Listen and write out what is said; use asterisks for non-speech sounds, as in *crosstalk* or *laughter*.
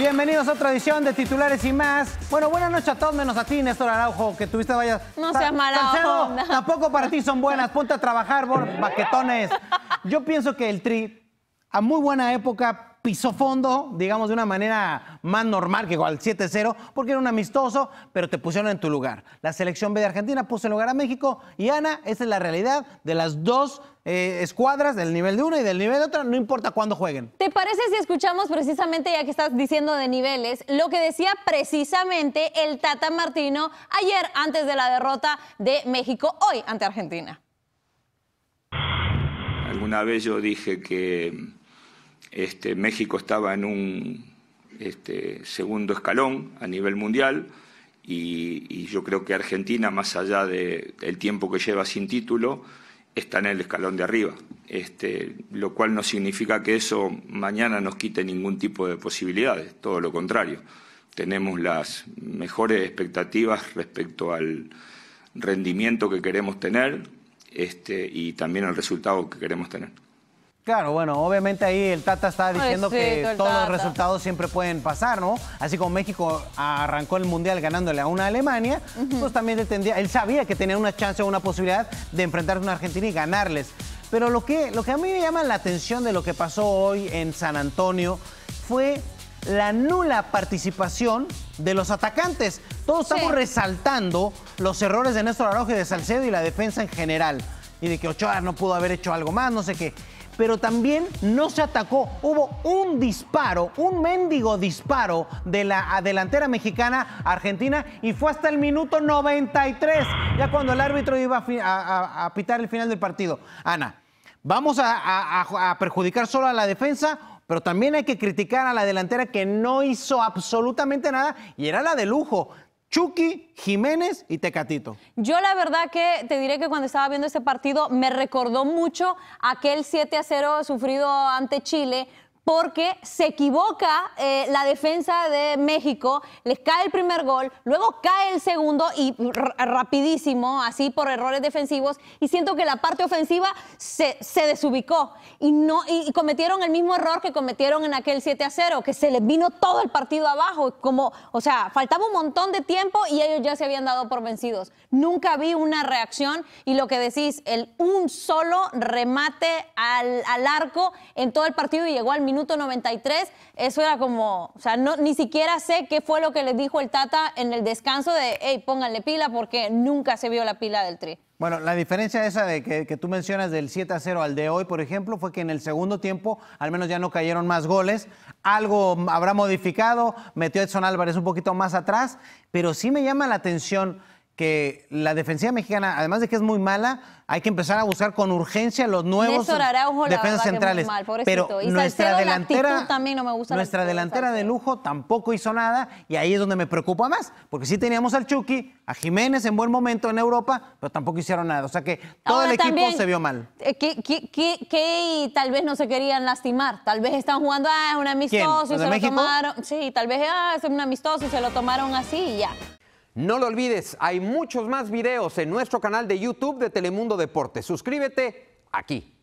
Bienvenidos a otra edición de Titulares y Más. Bueno, buenas noches a todos, menos a ti, Néstor Araujo, que tuviste varias... No seas maravilloso. Tampoco para ti son buenas. Ponte a trabajar, baquetones. *laughs* Yo pienso que el Tri, a muy buena época, pisó fondo, digamos, de una manera más normal que igual 7-0, porque era un amistoso, pero te pusieron en tu lugar. La selección B de Argentina puso en lugar a México y Ana, esa es la realidad de las dos eh, escuadras, del nivel de una y del nivel de otra, no importa cuándo jueguen. ¿Te parece si escuchamos precisamente, ya que estás diciendo de niveles, lo que decía precisamente el Tata Martino ayer antes de la derrota de México, hoy ante Argentina? Alguna vez yo dije que este, México estaba en un este, segundo escalón a nivel mundial y, yo creo que Argentina, más allá del tiempo que lleva sin título, está en el escalón de arriba, este, lo cual no significa que eso mañana nos quite ningún tipo de posibilidades, todo lo contrario. Tenemos las mejores expectativas respecto al rendimiento que queremos tener este, y también al resultado que queremos tener. Claro, bueno, obviamente ahí el Tata está diciendo que todos los resultados siempre pueden pasar, ¿no? Así como México arrancó el Mundial ganándole a una Alemania, pues también él sabía que tenía una chance o una posibilidad de enfrentarse a una Argentina y ganarles. Pero lo que, lo que a mí me llama la atención de lo que pasó hoy en San Antonio fue la nula participación de los atacantes. Todos estamos resaltando los errores de Néstor Araujo de Salcedo y la defensa en general. Y de que Ochoa no pudo haber hecho algo más, no sé qué pero también no se atacó. Hubo un disparo, un mendigo disparo de la delantera mexicana argentina y fue hasta el minuto 93, ya cuando el árbitro iba a, pitar el final del partido. Ana, vamos a perjudicar solo a la defensa pero también hay que criticar a la delantera que no hizo absolutamente nada y era la de lujo. Chucky, Jiménez y Tecatito. Yo la verdad que te diré que cuando estaba viendo ese partido me recordó mucho aquel 7 a 0 sufrido ante Chile porque se equivoca eh, la defensa de México, les cae el primer gol, luego cae el segundo y rapidísimo, así por errores defensivos, y siento que la parte ofensiva se, desubicó y, no, y, cometieron el mismo error que cometieron en aquel 7 a 0, que se les vino todo el partido abajo, como, o sea, faltaba un montón de tiempo y ellos ya se habían dado por vencidos. Nunca vi una reacción y lo que decís, el un solo remate al, al arco en todo el partido y llegó al minuto 93, eso era como, o sea, ni siquiera sé qué fue lo que le dijo el Tata en el descanso de, hey, pónganle pila porque nunca se vio la pila del Tri. Bueno, la diferencia esa de que, que, tú mencionas del 7 a 0 al de hoy, por ejemplo, fue que en el segundo tiempo al menos ya no cayeron más goles. Algo habrá modificado, metió Edson Álvarez un poquito más atrás, pero sí me llama la atención que la defensiva mexicana, además de que es muy mala, hay que empezar a buscar con urgencia los nuevos centrales. Pero nuestra delantera, también me gusta nuestra delantera de lujo tampoco hizo nada y ahí es donde me preocupa más, porque sí teníamos al Chucky, a Jiménez en buen momento en Europa, pero tampoco hicieron nada. O sea que todo el equipo se vio mal. Eh, ¿Qué, tal vez no se querían lastimar? Tal vez están jugando, ah, es un amistoso y se lo tomaron. Sí, tal vez ah, es un amistoso y se lo tomaron así y ya. No lo olvides, hay muchos más videos en nuestro canal de YouTube de Telemundo Deportes. Suscríbete aquí.